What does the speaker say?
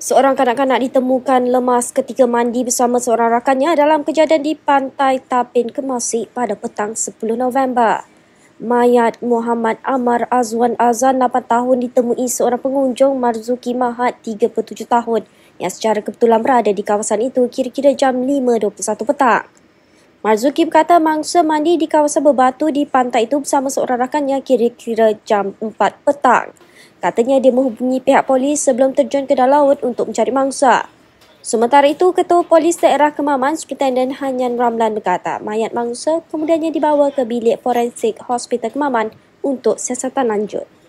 seorang kanak-kanak ditemukan lemas ketika mandi bersama seorang rakannya dalam kejadian di Pantai Tapin Kemasik pada petang 10 November. Mayat Muhammad Amar Azwan Azan 8 tahun ditemui seorang pengunjung Marzuki Mahat 37 tahun yang secara kebetulan berada di kawasan itu kira-kira jam 5.21 petang. Marzuki berkata mangsa mandi di kawasan berbatu di pantai itu bersama seorang rakannya kira-kira jam 4 petang. Katanya dia menghubungi pihak polis sebelum terjun ke dalam laut untuk mencari mangsa. Sementara itu, Ketua Polis Daerah Kemaman, Superintendent Hanyan Ramlan berkata mayat mangsa kemudiannya dibawa ke bilik forensik Hospital Kemaman untuk siasatan lanjut.